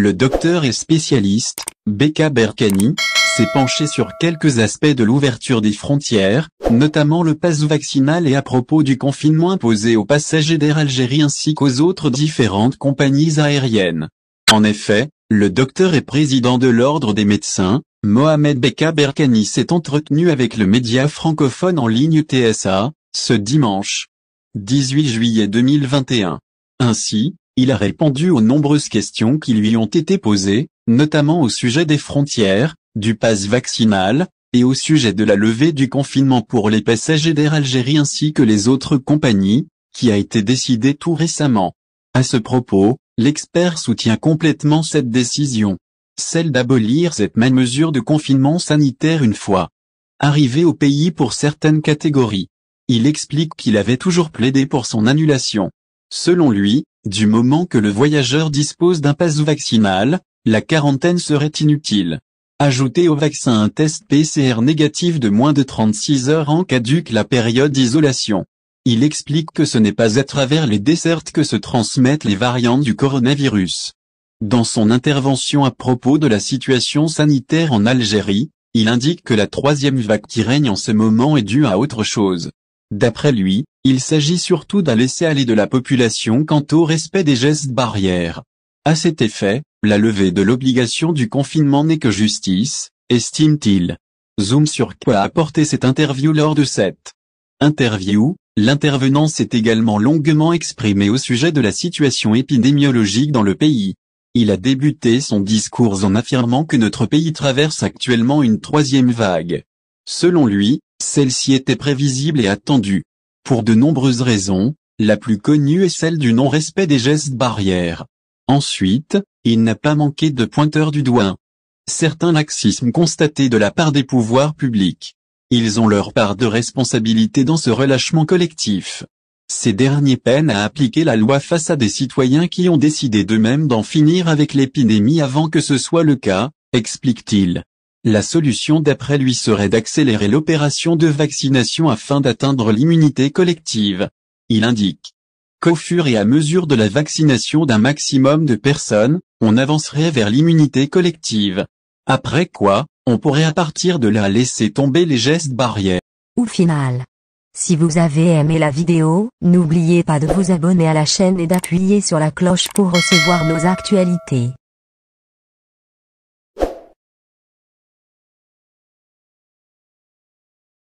Le docteur et spécialiste, Beka Berkani, s'est penché sur quelques aspects de l'ouverture des frontières, notamment le pass vaccinal et à propos du confinement imposé aux passagers d'Air Algérie ainsi qu'aux autres différentes compagnies aériennes. En effet, le docteur et président de l'Ordre des médecins, Mohamed Beka Berkani s'est entretenu avec le média francophone en ligne TSA, ce dimanche 18 juillet 2021. Ainsi, il a répondu aux nombreuses questions qui lui ont été posées, notamment au sujet des frontières, du pass vaccinal, et au sujet de la levée du confinement pour les passagers d'Air Algérie ainsi que les autres compagnies, qui a été décidée tout récemment. À ce propos, l'expert soutient complètement cette décision. Celle d'abolir cette même mesure de confinement sanitaire une fois arrivé au pays pour certaines catégories. Il explique qu'il avait toujours plaidé pour son annulation. Selon lui, du moment que le voyageur dispose d'un passe vaccinal, la quarantaine serait inutile. Ajouter au vaccin un test PCR négatif de moins de 36 heures en caduque la période d'isolation. Il explique que ce n'est pas à travers les dessertes que se transmettent les variantes du coronavirus. Dans son intervention à propos de la situation sanitaire en Algérie, il indique que la troisième vague qui règne en ce moment est due à autre chose. D'après lui, il s'agit surtout d'un laisser-aller de la population quant au respect des gestes barrières. À cet effet, la levée de l'obligation du confinement n'est que justice, estime-t-il. Zoom sur quoi a apporté cette interview lors de cette interview, l'intervenant s'est également longuement exprimé au sujet de la situation épidémiologique dans le pays. Il a débuté son discours en affirmant que notre pays traverse actuellement une troisième vague. Selon lui, celle-ci était prévisible et attendue pour de nombreuses raisons, la plus connue est celle du non-respect des gestes barrières. Ensuite, il n'a pas manqué de pointeur du doigt. Certains laxismes constatés de la part des pouvoirs publics. Ils ont leur part de responsabilité dans ce relâchement collectif. Ces derniers peinent à appliquer la loi face à des citoyens qui ont décidé d'eux-mêmes d'en finir avec l'épidémie avant que ce soit le cas, explique-t-il. La solution d'après lui serait d'accélérer l'opération de vaccination afin d'atteindre l'immunité collective. Il indique qu'au fur et à mesure de la vaccination d'un maximum de personnes, on avancerait vers l'immunité collective. Après quoi, on pourrait à partir de là laisser tomber les gestes barrières. Ou final. Si vous avez aimé la vidéo, n'oubliez pas de vous abonner à la chaîne et d'appuyer sur la cloche pour recevoir nos actualités.